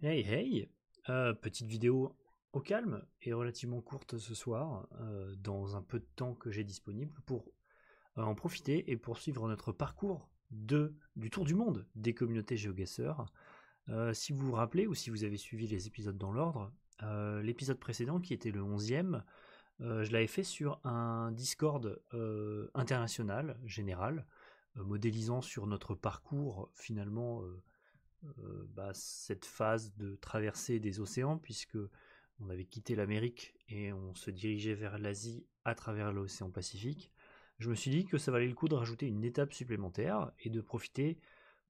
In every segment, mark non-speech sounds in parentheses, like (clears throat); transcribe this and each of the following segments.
Hey hey euh, Petite vidéo au calme et relativement courte ce soir, euh, dans un peu de temps que j'ai disponible pour euh, en profiter et poursuivre notre parcours de, du tour du monde des communautés geoguessers. si vous vous rappelez ou si vous avez suivi les épisodes dans l'ordre, l'épisode précédent qui était le 11e, je l'avais fait sur un Discord international, général, modélisant sur notre parcours finalement euh, bah, cette phase de traversée des océans, puisque on avait quitté l'Amérique et on se dirigeait vers l'Asie à travers l'océan Pacifique, je me suis dit que ça valait le coup de rajouter une étape supplémentaire et de profiter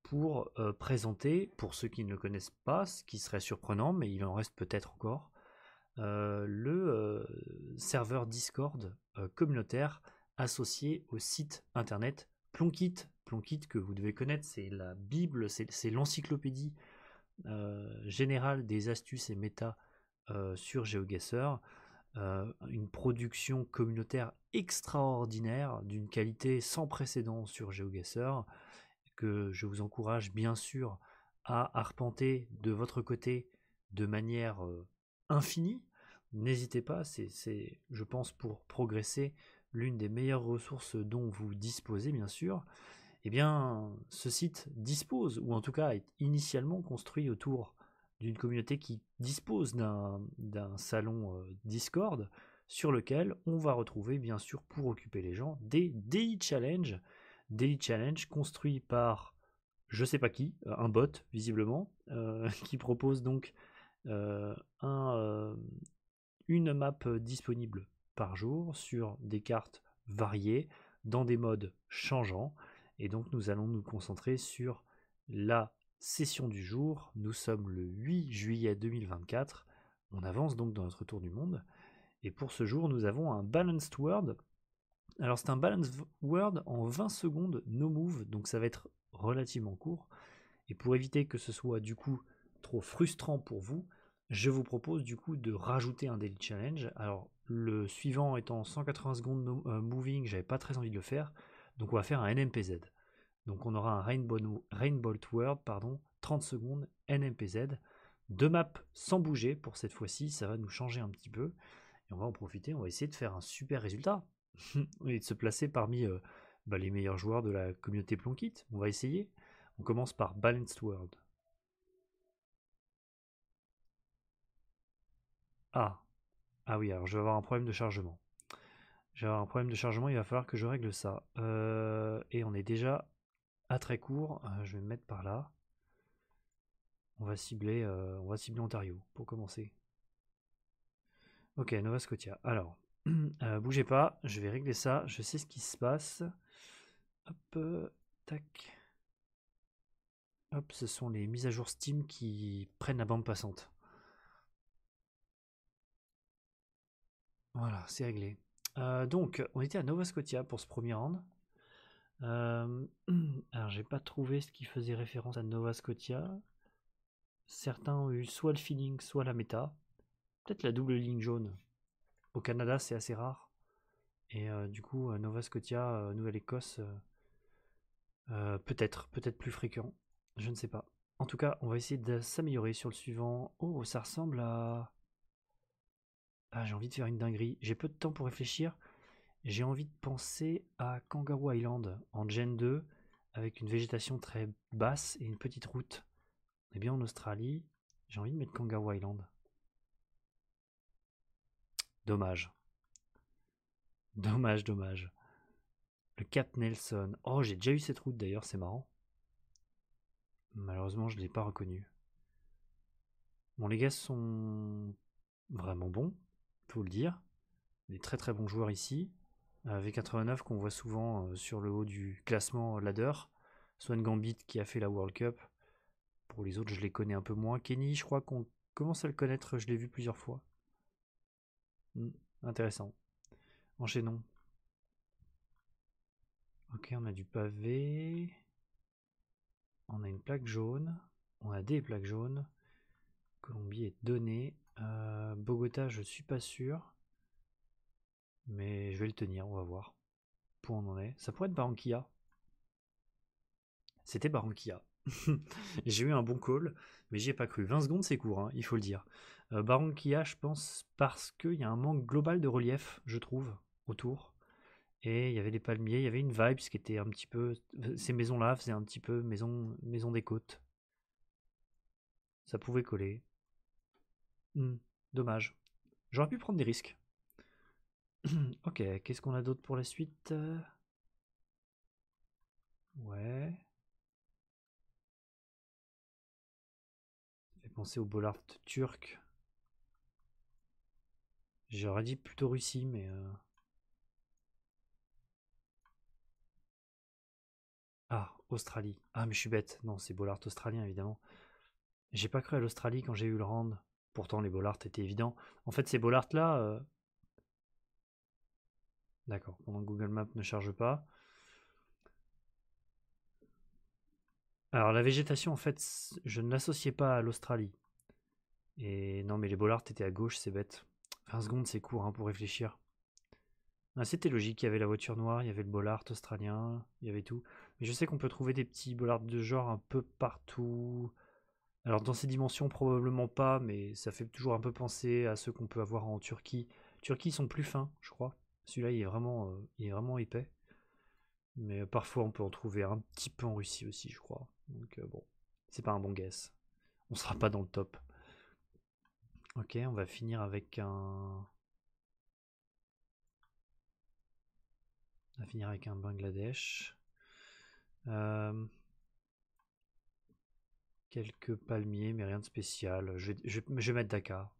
pour euh, présenter, pour ceux qui ne le connaissent pas, ce qui serait surprenant, mais il en reste peut-être encore, euh, le serveur Discord communautaire associé au site internet Plonkit kit que vous devez connaître, c'est la Bible, c'est l'encyclopédie euh, générale des astuces et méta euh, sur GeoGuessr. Euh, une production communautaire extraordinaire, d'une qualité sans précédent sur GeoGuessr, que je vous encourage bien sûr à arpenter de votre côté de manière infinie. N'hésitez pas, c'est, je pense, pour progresser, l'une des meilleures ressources dont vous disposez, bien sûr eh bien, ce site dispose, ou en tout cas est initialement construit autour d'une communauté qui dispose d'un salon euh, Discord sur lequel on va retrouver, bien sûr, pour occuper les gens, des Daily Challenge. Daily Challenge construit par je sais pas qui, euh, un bot visiblement, euh, (laughs) qui propose donc une map disponible par jour sur des cartes variées, dans des modes changeants. Et donc nous allons nous concentrer sur la session du jour. Nous sommes le 8 juillet 2024. On avance donc dans notre tour du monde. Et pour ce jour, nous avons un balanced word. Alors c'est un balanced word en 20 secondes, no move, donc ça va être relativement court. Et pour éviter que ce soit du coup trop frustrant pour vous, je vous propose du coup de rajouter un daily challenge. Alors le suivant étant 180 secondes no euh, moving, j'avais pas très envie de le faire. Donc on va faire un NMPZ. Donc on aura un Rainbow, Rainbolt World, pardon, 30 secondes, NMPZ. Deux maps sans bouger pour cette fois-ci, ça va nous changer un petit peu. Et on va en profiter, on va essayer de faire un super résultat. (laughs) et de se placer parmi euh, bah, les meilleurs joueurs de la communauté Plonkit. On va essayer. On commence par Balanced World. Ah. Ah oui, alors je vais avoir un problème de chargement. J'ai un problème de chargement, il va falloir que je règle ça. Euh, et on est déjà à très court. Euh, je vais me mettre par là. On va cibler, euh, on va cibler Ontario pour commencer. Ok, Nova Scotia. Alors, (clears throat) bougez pas, je vais régler ça. Je sais ce qui se passe. Hop, tac. Hop, ce sont les mises à jour Steam qui prennent la bande passante. Voilà, c'est réglé. Euh, donc, on était à Nova Scotia pour ce premier round. Euh, alors, (clears throat) alors, j'ai pas trouvé ce qui faisait référence à Nova Scotia. Certains ont eu soit le feeling, soit la méta. Peut-être la double ligne jaune. Au Canada, c'est assez rare. Et euh, du coup, Nova Scotia, Nouvelle-Écosse, peut-être, peut-être plus fréquent. Je ne sais pas. En tout cas, on va essayer de s'améliorer sur le suivant. Oh, ça ressemble à ah, j'ai envie de faire une dinguerie. J'ai peu de temps pour réfléchir. J'ai envie de penser à Kangaroo Island en Gen 2 avec une végétation très basse et une petite route. On est bien en Australie. J'ai envie de mettre Kangaroo Island. Dommage. Dommage, dommage. Le Cap Nelson. Oh, j'ai déjà eu cette route d'ailleurs, c'est marrant. Malheureusement, je ne l'ai pas reconnue. Bon, les gars sont vraiment bons faut le dire. Des très très bons joueurs ici. Euh, V89 qu'on voit souvent euh, sur le haut du classement euh, ladder. Swan Gambit qui a fait la World Cup. Pour les autres, je les connais un peu moins. Kenny, je crois qu'on commence à le connaître, je l'ai vu plusieurs fois. Hmm, intéressant. Enchaînons. Ok, on a du pavé. On a une plaque jaune. On a des plaques jaunes. Colombie est donnée. Euh, Bogota, je suis pas sûr. Mais je vais le tenir, on va voir. Pour en est. Ça pourrait être Barranquilla. C'était Barranquilla. (laughs) j'ai eu un bon call, mais j'y ai pas cru. 20 secondes, c'est court, hein, il faut le dire. Euh, Barranquilla, je pense, parce qu'il y a un manque global de relief, je trouve, autour. Et il y avait des palmiers, il y avait une vibe, ce qui était un petit peu. Ces maisons-là faisaient un petit peu maison, maison des côtes. Ça pouvait coller. Hmm, dommage. J'aurais pu prendre des risques. (clears throat) ok, qu'est-ce qu'on a d'autre pour la suite Ouais. Ça fait penser au Bollard turc. J'aurais dit plutôt Russie, mais... Euh. Ah, Australie. Ah, mais je suis bête. Non, c'est Bollard australien, évidemment. J'ai pas cru à l'Australie quand j'ai eu le rand. Pourtant, les Bollards étaient évidents. En fait, ces Bollards-là. Euh, d'accord, pendant que Google Maps ne charge pas. Alors, la végétation, en fait, je ne l'associais pas à l'Australie. Et non, mais les Bollards étaient à gauche, c'est bête. 20 secondes, c'est court hein, pour réfléchir. Ah, c'était logique, il y avait la voiture noire, il y avait le bollard australien, il y avait tout. Mais je sais qu'on peut trouver des petits bollards de genre un peu partout. Alors dans ces dimensions probablement pas, mais ça fait toujours un peu penser à ceux qu'on peut avoir en Turquie. Turquie sont plus fins, je crois. Celui-là il est vraiment, euh, est vraiment épais. Mais parfois on peut en trouver un petit peu en Russie aussi, je crois. Donc euh, bon, c'est pas un bon guess. On sera pas dans le top. Ok, on va finir avec un. On va finir avec un Bangladesh. Euh... Quelques palmiers, mais rien de spécial. Je vais, mettre Dakar.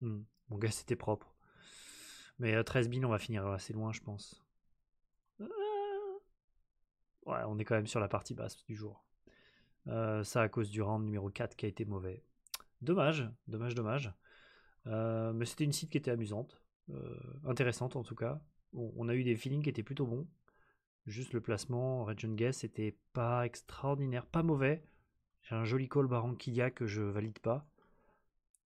Hmm. Mon gars, c'était propre. Mais 13 euh, billes, on va finir assez loin, je pense. Euh, ouais, on est quand même sur la partie basse du jour. Euh, ça à cause du round numéro 4 qui a été mauvais. Dommage, dommage, dommage. mais c'était une site qui était amusante, intéressante en tout cas. on a eu des feelings qui étaient plutôt bons. Juste le placement, Region Guess, était pas extraordinaire, pas mauvais. J'ai un joli col Baron que je valide pas.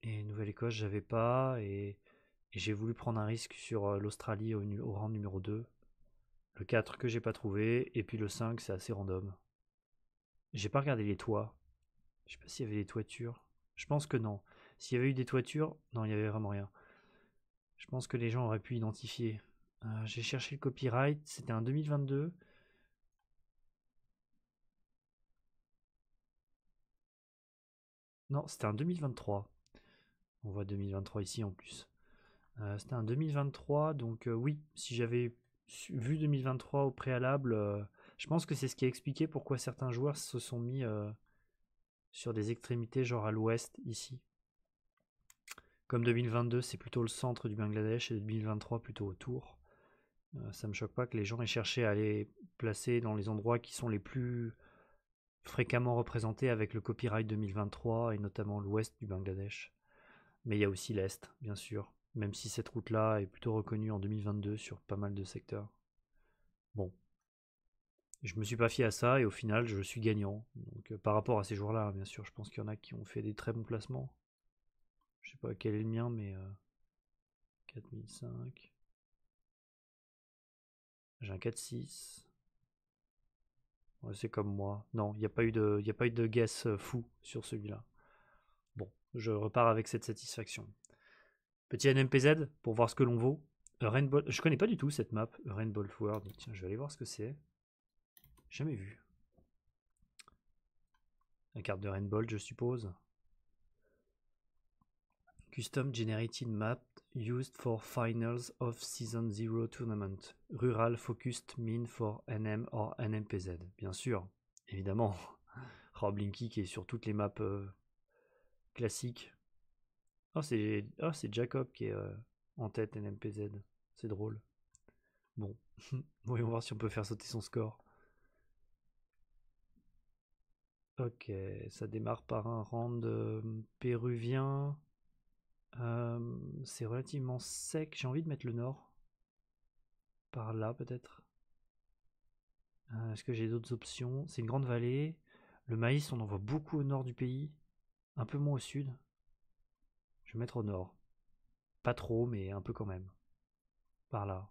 Et Nouvelle-Écosse, j'avais pas. Et, j'ai voulu prendre un risque sur euh, l'Australie au, au, rang numéro 2. Le 4 que j'ai pas trouvé. Et puis le 5, c'est assez random. J'ai pas regardé les toits. Je sais pas s'il y avait des toitures. Je pense que non. S'il y avait eu des toitures, non, il y avait vraiment rien. Je pense que les gens auraient pu identifier euh, j'ai cherché le copyright, c'était en 2022. Non, c'était en 2023. On voit 2023 ici en plus. Euh, c'était en 2023, donc euh, oui, si j'avais vu 2023 au préalable, je pense que c'est ce qui a expliqué pourquoi certains joueurs se sont mis sur des extrémités genre à l'ouest ici. Comme 2022, c'est plutôt le centre du Bangladesh et 2023 plutôt autour. Euh, ça me choque pas que les gens aient cherché à les placer dans les endroits qui sont les plus fréquemment représentés avec le copyright 2023 et notamment l'ouest du Bangladesh. Mais il y a aussi l'est, bien sûr, même si cette route-là est plutôt reconnue en 2022 sur pas mal de secteurs. Bon. Je me suis pas fié à ça et au final je suis gagnant. Donc euh, par rapport à ces jours-là, bien sûr, je pense qu'il y en a qui ont fait des très bons placements. Je sais pas quel est le mien, mais 4005. Euh, j'ai un 4-6. c'est comme moi. Non, il n'y a, pas eu de, a pas eu de guess euh, fou sur celui-là. Bon, je repars avec cette satisfaction. Petit NMPZ pour voir ce que l'on vaut. Rainbow... Je connais pas du tout cette map, Rainbow World. Tiens, je vais aller voir ce que c'est. Jamais vu. La carte de Rainbow, je suppose. Custom Generated Map used for finals of season 0 tournament. Rural focused mean for NM or NMPZ. Bien sûr, évidemment. (laughs) Rob Linky qui est sur toutes les maps euh, classiques. Oh, oh, c'est Jacob qui est euh, en tête NMPZ. C'est drôle. Bon, (laughs) voyons voir si on peut faire sauter son score. Ok, ça démarre par un round euh, péruvien. Euh, c'est relativement sec. J'ai envie de mettre le nord. Par là peut-être. Euh, est-ce que j'ai d'autres options C'est une grande vallée. Le maïs, on en voit beaucoup au nord du pays. Un peu moins au sud. Je vais mettre au nord. Pas trop, mais un peu quand même. Par là.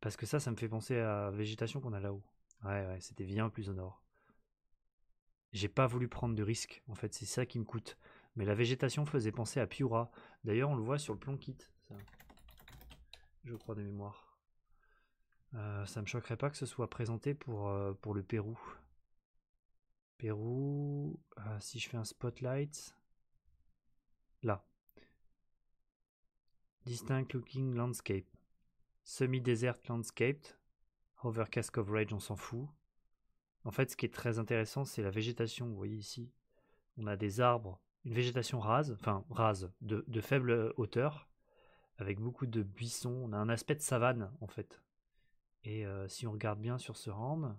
Parce que ça, ça me fait penser à la végétation qu'on a là-haut. Ouais, ouais, c'était bien plus au nord. J'ai pas voulu prendre de risque en fait, c'est ça qui me coûte. Mais la végétation faisait penser à Piura. D'ailleurs, on le voit sur le plan kit, Je crois de mémoire. Euh, ça me choquerait pas que ce soit présenté pour, euh, pour le Pérou. Pérou, euh, si je fais un spotlight, là. Distinct looking landscape. Semi-desert landscaped. Overcast coverage, on s'en fout. En fait, ce qui est très intéressant, c'est la végétation. Vous voyez ici, on a des arbres une végétation rase, enfin rase, de, faible hauteur, avec beaucoup de buissons. On a un aspect de savane en fait. Et euh, si on regarde bien sur ce rand,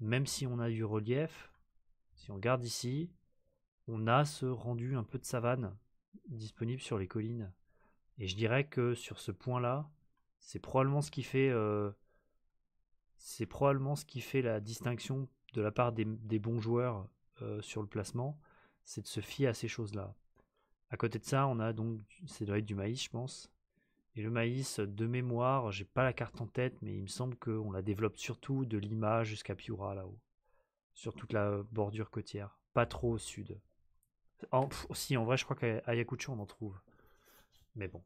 même si on a du relief, si on regarde ici, on a ce rendu un peu de savane disponible sur les collines. Et je dirais que sur ce point-là, c'est probablement ce qui fait, euh, probablement ce qui fait la distinction de la part des, bons joueurs euh, sur le placement, c'est de se fier à ces choses-là. À côté de ça, on a donc, c'est doit être du maïs, je pense. Et le maïs, de mémoire, j'ai pas la carte en tête, mais il me semble qu'on la développe surtout de Lima jusqu'à Piura là-haut, sur toute la bordure côtière, pas trop au sud. si, en vrai, je crois qu'à Ayacucho, on en trouve. Mais bon.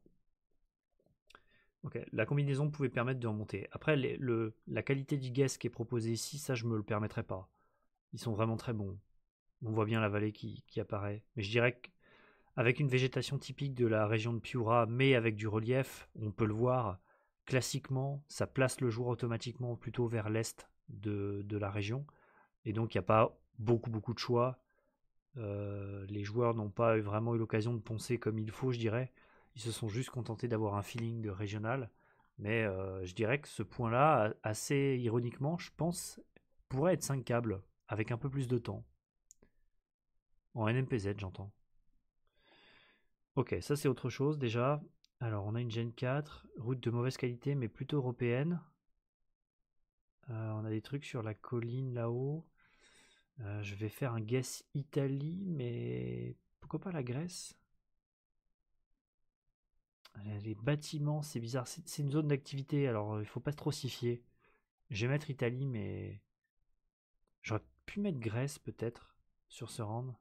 Ok, La combinaison pouvait permettre de remonter. Après, le, la qualité du guess qui est proposée ici, ça, je me le permettrai pas. Ils sont vraiment très bons. On voit bien la vallée qui, apparaît. Mais je dirais qu'avec une végétation typique de la région de Piura, mais avec du relief, on peut le voir classiquement, ça place le joueur automatiquement plutôt vers l'est de, la région. Et donc, il n'y a pas beaucoup, beaucoup de choix. Euh, les joueurs n'ont pas vraiment eu l'occasion de penser comme il faut, je dirais. Ils se sont juste contentés d'avoir un feeling de régional. Mais euh, je dirais que ce point-là, assez ironiquement, je pense, pourrait être 5 câbles avec un peu plus de temps. En NMPZ, j'entends. Ok, ça c'est autre chose déjà. Alors, on a une Gen 4, route de mauvaise qualité, mais plutôt européenne. Euh, on a des trucs sur la colline là-haut. Euh, je vais faire un guess Italie, mais pourquoi pas la Grèce euh, Les bâtiments, c'est bizarre. C'est une zone d'activité, alors il faut pas trop s'y Je vais mettre Italie, mais j'aurais pu mettre Grèce peut-être sur ce round.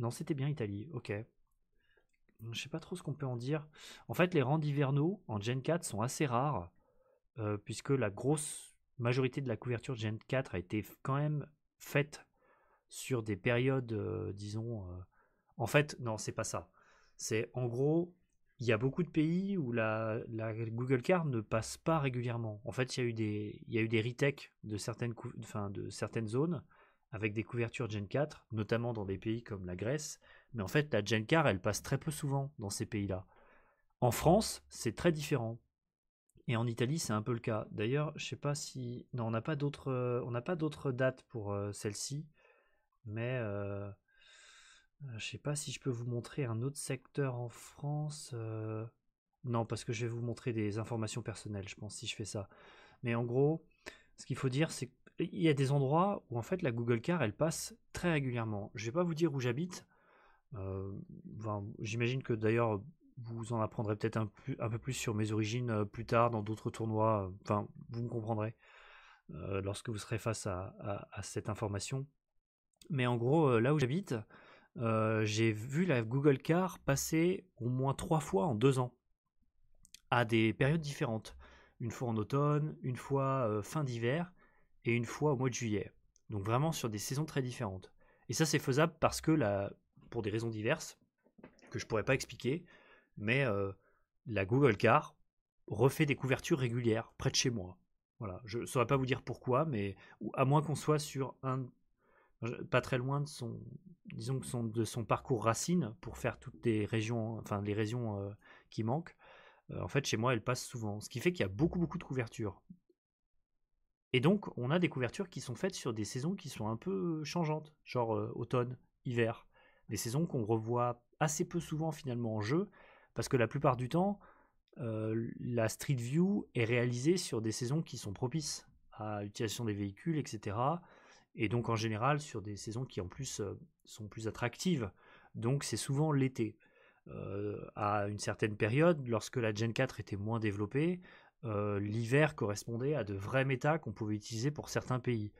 Non, c'était bien Italie, ok. Je ne sais pas trop ce qu'on peut en dire. En fait, les rangs d'hivernaux en Gen 4 sont assez rares, euh, puisque la grosse majorité de la couverture Gen 4 a été quand même faite sur des périodes, euh, disons... Euh, en fait, non, c'est pas ça. C'est en gros, il y a beaucoup de pays où la, Google Card ne passe pas régulièrement. En fait, il y a eu des, il y eu des de certaines, de certaines zones avec des couvertures Gen 4, notamment dans des pays comme la Grèce. Mais en fait, la Gen 4, elle passe très peu souvent dans ces pays-là. En France, c'est très différent. Et en Italie, c'est un peu le cas. D'ailleurs, je ne sais pas si. Non, on n'a pas d'autres euh, dates pour euh, celle-ci. Mais euh, Je ne sais pas si je peux vous montrer un autre secteur en France. Non, parce que je vais vous montrer des informations personnelles, je pense, si je fais ça. Mais en gros, ce qu'il faut dire, c'est que il y a des endroits où en fait la Google Car elle passe très régulièrement. Je vais pas vous dire où j'habite. Euh, j'imagine que d'ailleurs vous en apprendrez peut-être un, peu plus sur mes origines euh, plus tard dans d'autres tournois. Enfin, vous me comprendrez euh, lorsque vous serez face à, cette information. Mais en gros, là où j'habite, j'ai vu la Google Car passer au moins trois fois en deux ans, à des périodes différentes. Une fois en automne, une fois fin d'hiver et une fois au mois de juillet. Donc vraiment sur des saisons très différentes. Et ça, c'est faisable parce que, la, pour des raisons diverses, que je pourrais pas expliquer, mais euh, la Google Car refait des couvertures régulières près de chez moi. Voilà, je ne saurais pas vous dire pourquoi, mais à moins qu'on soit sur un pas très loin de son disons que son, de son parcours racine pour faire toutes les régions enfin les régions euh, qui manquent. Euh, en fait, chez moi, elle passe souvent, ce qui fait qu'il y a beaucoup beaucoup de couvertures. Et donc, on a des couvertures qui sont faites sur des saisons qui sont un peu changeantes, genre euh, automne, hiver. Des saisons qu'on revoit assez peu souvent finalement en jeu, parce que la plupart du temps, euh, la Street View est réalisée sur des saisons qui sont propices à l'utilisation des véhicules, etc. Et donc en général sur des saisons qui en plus euh, sont plus attractives. Donc c'est souvent l'été. à une certaine période, lorsque la Gen 4 était moins développée, euh, l'hiver correspondait à de vrais méta qu'on pouvait utiliser pour certains pays.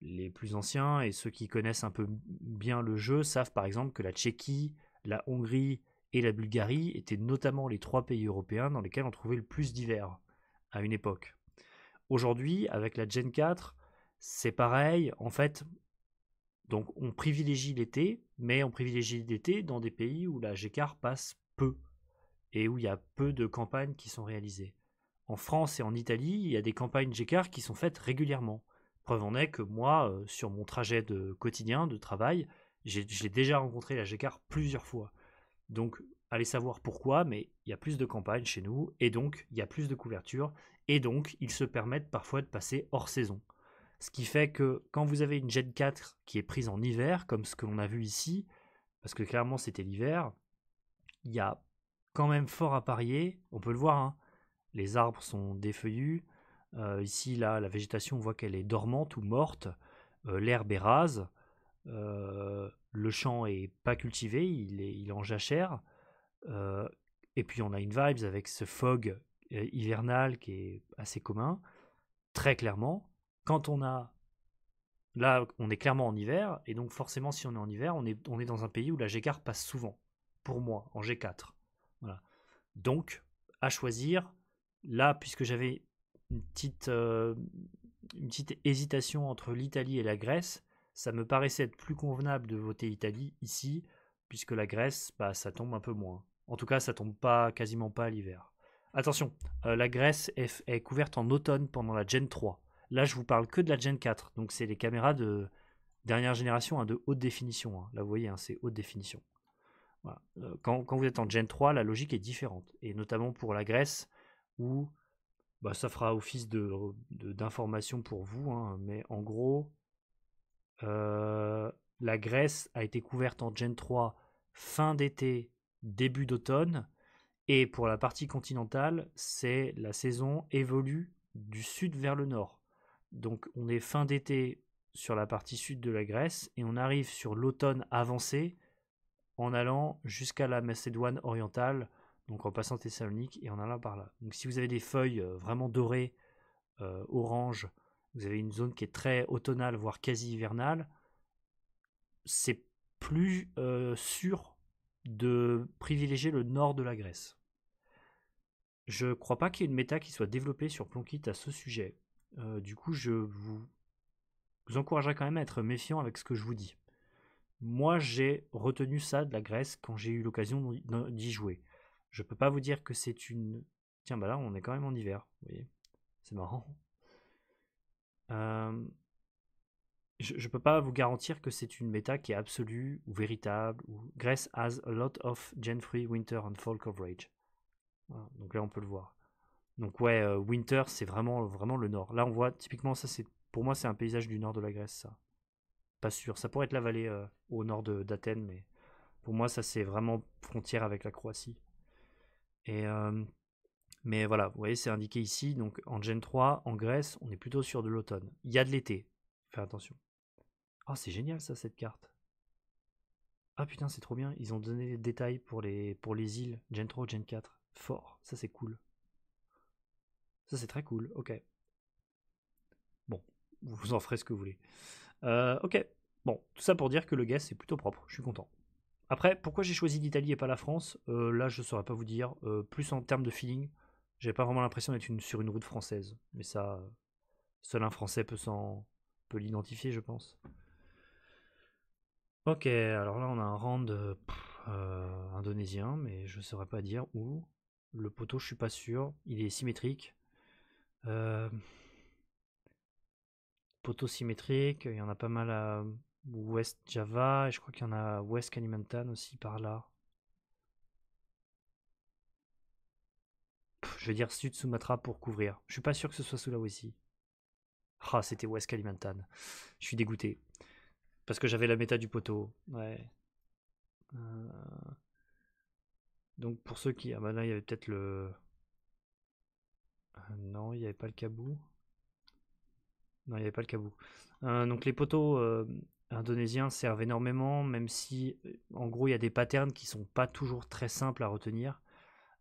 Les plus anciens et ceux qui connaissent un peu bien le jeu savent par exemple que la Tchéquie, la Hongrie et la Bulgarie étaient notamment les trois pays européens dans lesquels on trouvait le plus d'hiver à une époque. Aujourd'hui, avec la Gen 4, c'est pareil. En fait, donc on privilégie l'été, mais on privilégie l'été dans des pays où la GECAR passe peu et où il y a peu de campagnes qui sont réalisées en France et en Italie, il y a des campagnes GECAR qui sont faites régulièrement. Preuve en est que moi, euh, sur mon trajet de quotidien, de travail, j'ai déjà rencontré la GECAR plusieurs fois. Donc, allez savoir pourquoi, mais il y a plus de campagnes chez nous, et donc il y a plus de couverture, et donc ils se permettent parfois de passer hors saison. Ce qui fait que quand vous avez une Gen 4 qui est prise en hiver, comme ce que l'on a vu ici, parce que clairement c'était l'hiver, il y a quand même fort à parier, on peut le voir, hein, les arbres sont défeuillus. Euh, ici, là, la végétation, on voit qu'elle est dormante ou morte. Euh, l'herbe est rase. Euh, le champ est pas cultivé, il est il en jachère. et puis on a une vibes avec ce fog hivernal qui est assez commun. Très clairement, quand on a là, on est clairement en hiver, et donc forcément, si on est en hiver, on est, dans un pays où la G4 passe souvent. Pour moi, en G4. Voilà. Donc, à choisir, là, puisque j'avais euh, une petite, hésitation entre l'Italie et la Grèce, ça me paraissait être plus convenable de voter Italie ici, puisque la Grèce, bah, ça tombe un peu moins. En tout cas, ça tombe pas quasiment pas à l'hiver. Attention, euh, la Grèce est, couverte en automne pendant la Gen 3. Là, je vous parle que de la Gen 4, donc c'est les caméras de dernière génération hein, de haute définition. Hein. Là, vous voyez, hein, c'est haute définition. Euh, quand, quand, vous êtes en Gen 3, la logique est différente. Et notamment pour la Grèce, bah, ça fera office d'information de, d'information pour vous, hein, mais en gros, euh, la Grèce a été couverte en Gen 3 fin d'été, début d'automne, et pour la partie continentale, c'est la saison évolue du sud vers le nord. Donc on est fin d'été sur la partie sud de la Grèce, et on arrive sur l'automne avancé en allant jusqu'à la Macédoine orientale donc en passant Thessalonique et en allant par là. Donc si vous avez des feuilles euh, vraiment dorées, oranges, euh, orange, vous avez une zone qui est très automnale, voire quasi hivernale, c'est plus euh, sûr de privilégier le nord de la Grèce. Je crois pas qu'il y ait une méta qui soit développée sur Plonkit à ce sujet. du coup, je vous, vous encouragerai quand même à être méfiant avec ce que je vous dis. Moi, j'ai retenu ça de la Grèce quand j'ai eu l'occasion d'y jouer. Je peux pas vous dire que c'est une. Tiens, bah là, on est quand même en hiver. Vous voyez, c'est marrant. Euh, je, ne peux pas vous garantir que c'est une méta qui est absolue ou véritable. Ou grèce has a lot of gen winter and fall coverage. donc là, on peut le voir. Donc ouais, euh, winter, c'est vraiment, vraiment le nord. Là, on voit typiquement ça. C'est pour moi, c'est un paysage du nord de la Grèce. Ça, pas sûr. Ça pourrait être la vallée euh, au nord d'Athènes, mais pour moi, ça c'est vraiment frontière avec la Croatie. Et, mais voilà, vous voyez, c'est indiqué ici. Donc en Gen 3, en Grèce, on est plutôt sur de l'automne. Il y a de l'été. Faire attention. Ah, oh, c'est génial ça, cette carte. Ah putain, c'est trop bien. Ils ont donné des détails pour les, pour les îles. Gen 3, Gen 4. Fort. Ça, c'est cool. Ça, c'est très cool. Ok. Bon, vous en ferez ce que vous voulez. Euh, ok. Bon, tout ça pour dire que le guest c'est plutôt propre. Je suis content. Après, pourquoi j'ai choisi l'Italie et pas la France euh, Là, je ne saurais pas vous dire. Euh, plus en termes de feeling, j'ai pas vraiment l'impression d'être sur une route française. Mais ça, seul un Français peut peut l'identifier, je pense. Ok, alors là, on a un rand euh, indonésien, mais je ne saurais pas dire où. Le poteau, je suis pas sûr. Il est symétrique. poteau symétrique, il y en a pas mal à West Java, et je crois qu'il y en a West Kalimantan aussi par là. je vais dire Sud Sumatra pour couvrir. Je suis pas sûr que ce soit sous aussi. Ah, c'était West Kalimantan. Je suis dégoûté. Parce que j'avais la méta du poteau. Ouais. Euh, donc pour ceux qui... Ah bah là, il y avait peut-être le... Euh, non, il n'y avait pas le cabou. Non, il n'y avait pas le cabou. Euh, donc les poteaux Indonésiens servent énormément, même si euh, en gros il y a des patterns qui sont pas toujours très simples à retenir.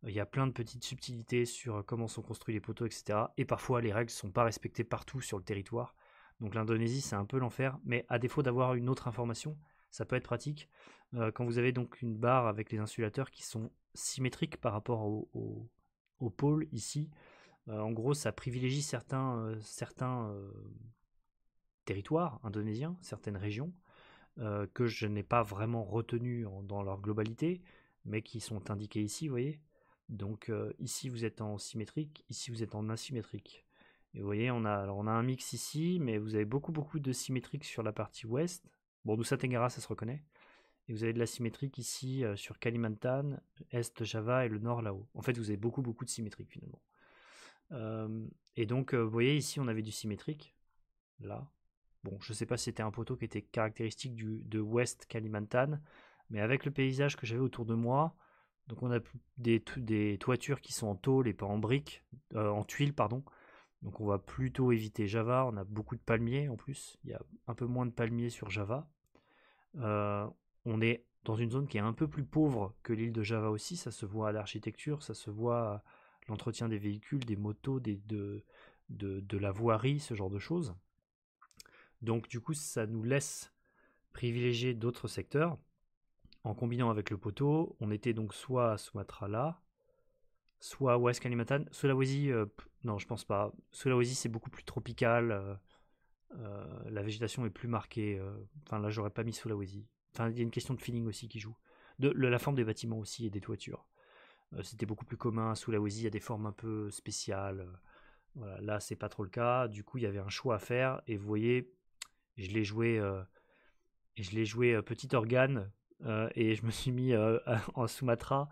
Euh, il y a plein de petites subtilités sur euh, comment sont construits les poteaux, etc. Et parfois les règles ne sont pas respectées partout sur le territoire. Donc l'Indonésie c'est un peu l'enfer, mais à défaut d'avoir une autre information, ça peut être pratique. quand vous avez donc une barre avec les insulateurs qui sont symétriques par rapport au, pôle ici, en gros ça privilégie certains, certains territoires indonésiens, certaines régions, euh, que je n'ai pas vraiment retenues dans leur globalité, mais qui sont indiquées ici, vous voyez. Donc euh, ici vous êtes en symétrique, ici vous êtes en asymétrique. Et vous voyez, on a, alors on a un mix ici, mais vous avez beaucoup beaucoup de symétrique sur la partie ouest. Bon, ça Tenggara, ça se reconnaît. Et vous avez de la symétrique ici euh, sur Kalimantan, Est Java et le Nord là-haut. En fait, vous avez beaucoup beaucoup de symétrique finalement. et donc, vous voyez ici, on avait du symétrique, là. Bon, je ne sais pas si c'était un poteau qui était caractéristique du, de West Kalimantan, mais avec le paysage que j'avais autour de moi, donc on a des, toitures qui sont en tôle et pas en briques, euh, en tuiles, pardon. Donc on va plutôt éviter Java, on a beaucoup de palmiers en plus, il y a un peu moins de palmiers sur Java. Euh, on est dans une zone qui est un peu plus pauvre que l'île de Java aussi, ça se voit à l'architecture, ça se voit à l'entretien des véhicules, des motos, de, de la voirie, ce genre de choses. Donc du coup, ça nous laisse privilégier d'autres secteurs. En combinant avec le poteau, on était donc soit à Sumatra là, soit à West Kalimantan. Sulawesi, euh, non, je pense pas. Sulawesi, c'est beaucoup plus tropical. Euh, euh, la végétation est plus marquée. Enfin, là, j'aurais pas mis Sulawesi. Enfin, il y a une question de feeling aussi qui joue. De, la forme des bâtiments aussi et des toitures. C'était beaucoup plus commun. Sulawesi, il y a des formes un peu spéciales. Voilà, là, c'est pas trop le cas. Du coup, il y avait un choix à faire. Et vous voyez, je l'ai joué, je l'ai joué petit organe et je me suis mis (laughs) en Sumatra.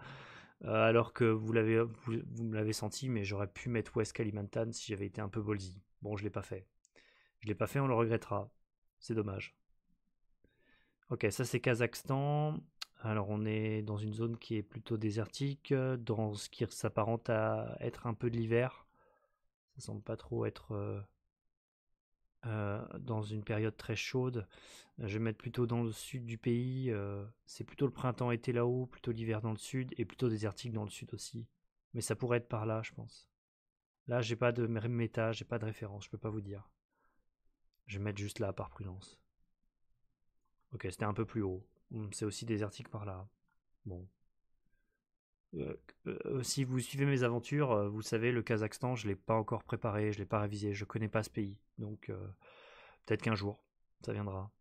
alors que vous l'avez, me l'avez senti, mais j'aurais pu mettre West Kalimantan si j'avais été un peu bolzy. Bon, je l'ai pas fait. Je l'ai pas fait, on le regrettera. C'est dommage. Ok, ça c'est Kazakhstan. Alors on est dans une zone qui est plutôt désertique, dans ce qui s'apparente à être un peu de l'hiver. Ça semble pas trop être euh, dans une période très chaude. Euh, je vais mettre plutôt dans le sud du pays. Euh, c'est plutôt le printemps-été là-haut, plutôt l'hiver dans le sud et plutôt désertique dans le sud aussi. Mais ça pourrait être par là, je pense. Là, j'ai pas de méta, j'ai pas de référence, je peux pas vous dire. Je vais mettre juste là par prudence. Ok, c'était un peu plus haut. Hmm, c'est aussi désertique par là. Bon. Euh, euh, euh, si vous suivez mes aventures, vous savez, le Kazakhstan, je ne l'ai pas encore préparé, je ne l'ai pas révisé, je ne connais pas ce pays. Donc, peut-être qu'un jour, ça viendra.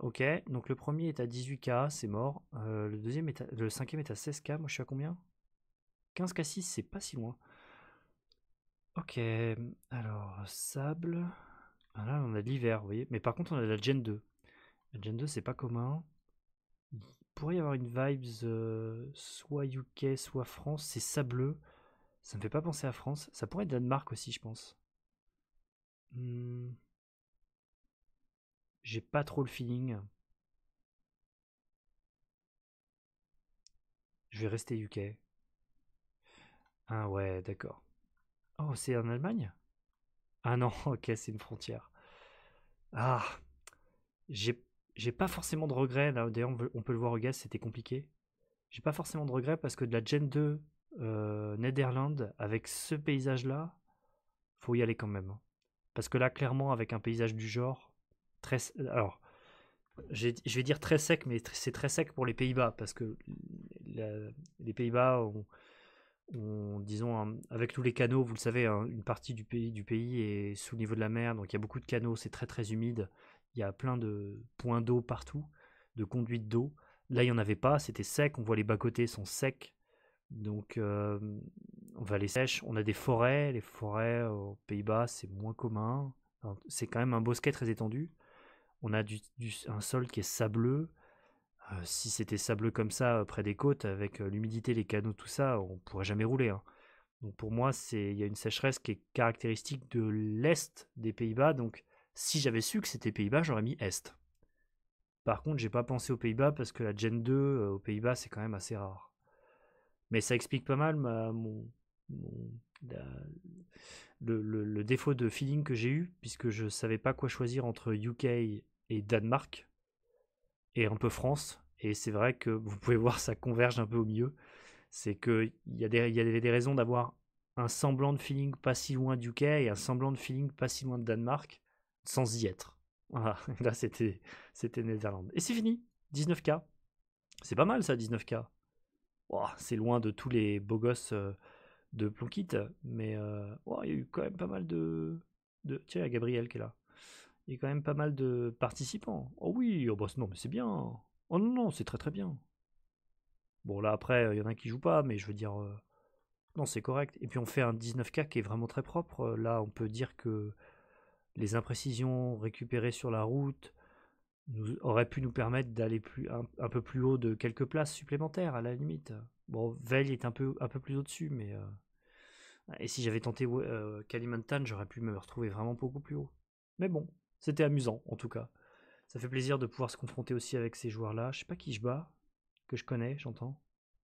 ok, donc le premier est à 18k, c'est mort. le, deuxième est le cinquième est à 16k, moi je suis à combien 15k 6, c'est pas si loin. Ok, alors sable. Ah là, on a de l'hiver, vous voyez. Mais par contre, on a de la Gen 2. La Gen 2, c'est pas commun pourrait y avoir une vibes euh, soit UK, soit France. C'est sableux. Ça me fait pas penser à France. Ça pourrait être Danemark aussi, je pense. Hmm. J'ai pas trop le feeling. Je vais rester UK. Ah ouais, d'accord. Oh, c'est en Allemagne Ah non, (laughs) ok, c'est une frontière. Ah, j'ai j'ai pas forcément de regrets. D'ailleurs, on, peut le voir au gaz, c'était compliqué. J'ai pas forcément de regrets parce que de la Gen 2 euh, avec ce paysage-là, faut y aller quand même. Hein. Parce que là, clairement, avec un paysage du genre, très. Alors, je vais dire très sec, mais c'est très sec pour les Pays-Bas parce que les Pays-Bas ont. disons, avec tous les canaux, vous le savez, hein, une partie du pays, du pays est sous le niveau de la mer, donc il y a beaucoup de canaux, c'est très très humide il y a plein de points d'eau partout, de conduites d'eau. Là, il n'y en avait pas, c'était sec, on voit les bas-côtés sont secs. Donc, euh, on va les sèches. On a des forêts, les forêts aux Pays-Bas, c'est moins commun. c'est quand même un bosquet très étendu. On a du, un sol qui est sableux. Euh, si c'était sableux comme ça, euh, près des côtes, avec l'humidité, les canaux, tout ça, on ne pourrait jamais rouler. Hein. Donc, pour moi, il y a une sécheresse qui est caractéristique de l'Est des Pays-Bas. Donc, si j'avais su que c'était Pays-Bas, j'aurais mis Est. Par contre, j'ai pas pensé aux Pays-Bas parce que la Gen 2 euh, aux Pays-Bas, c'est quand même assez rare. Mais ça explique pas mal le, défaut de feeling que j'ai eu, puisque je savais pas quoi choisir entre UK et Danemark, et un peu France. Et c'est vrai que vous pouvez (laughs) voir, ça converge un peu au milieu. C'est qu'il y, avait y avait des raisons d'avoir un semblant de feeling pas si loin d'UK et un semblant de feeling pas si loin de Danemark sans y être. Voilà, (laughs) là c'était c'était Netherlands. Et c'est fini, 19K. C'est pas mal ça, 19K. c'est loin de tous les beaux gosses euh, de Plonkit, mais euh, il y a eu quand même pas mal de, de... Tiens, il y a Gabriel qui est là. Il y a quand même pas mal de participants. Oh oui, oh bah, non mais c'est bien. Oh non, non, c'est très très bien. Bon là après, il y en a qui jouent pas, mais je veux dire... Euh, non, c'est correct. Et puis on fait un 19K qui est vraiment très propre. Là, on peut dire que les imprécisions récupérées sur la route auraient pu nous permettre d'aller plus, un, peu plus haut de quelques places supplémentaires, à la limite. Bon, Veil est un peu, un peu plus au-dessus, mais... Euh, et si j'avais tenté euh, Kalimantan, j'aurais pu me retrouver vraiment beaucoup plus haut. Mais bon, c'était amusant, en tout cas. Ça fait plaisir de pouvoir se confronter aussi avec ces joueurs-là. Je sais pas qui je bats, que je connais, j'entends.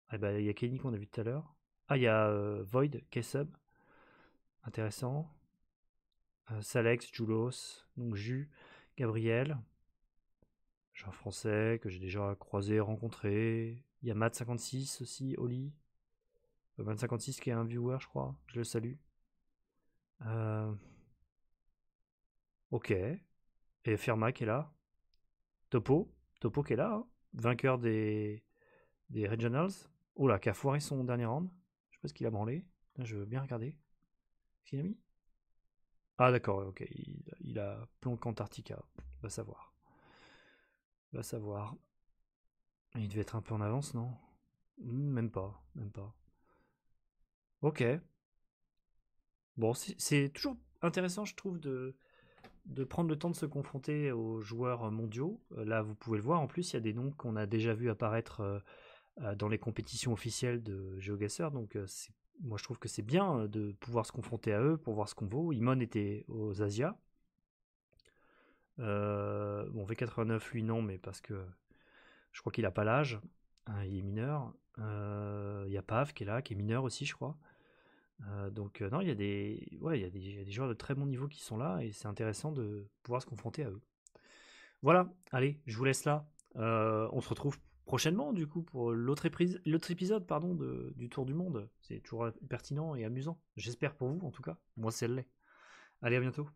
Ah bah, il y a Kenny qu'on a vu tout à l'heure. Ah, il y a euh, Void, K-Sub. Intéressant. Euh, Salex, Julos, donc Jus, Gabriel, Jean français que j'ai déjà croisé, rencontré. Il y a Matt56 aussi, Oli. Euh, Matt56 qui est un viewer, je crois. Je le salue. Euh, ok. Et Ferma qui est là. Topo. Topo qui est là. Hein. Vainqueur des, des Regionals. Oula, oh là, qui a foiré son dernier round. Je pense qu'il a branlé. Là, je veux bien regarder. quest ah d'accord, ok. Il, a Plonk Antarctica. Va savoir. Va savoir. Il devait être un peu en avance, non hmm, Même pas, même pas. Ok. Bon, c'est toujours intéressant, je trouve, de, de prendre le temps de se confronter aux joueurs mondiaux. Euh, là, vous pouvez le voir. En plus, il y a des noms qu'on a déjà vus apparaître euh, euh, dans les compétitions officielles de GeoGuessr. Donc, c'est moi je trouve que c'est bien euh, de pouvoir se confronter à eux pour voir ce qu'on vaut. Imon était aux Asia. Euh, bon, V89, lui, non, mais parce que je crois qu'il n'a pas l'âge. Hein, il est mineur. Euh, il y a Pav qui est là, qui est mineur aussi, je crois. donc, non, il y, a des, ouais, y, y a des joueurs de très bon niveau qui sont là et c'est intéressant de pouvoir se confronter à eux. Voilà, allez, je vous laisse là. on se retrouve prochainement, du coup, pour l'autre épisode pardon, du Tour du Monde. C'est toujours pertinent et amusant. J'espère pour vous, en tout cas. Moi, c'est l'est. Allez, à bientôt.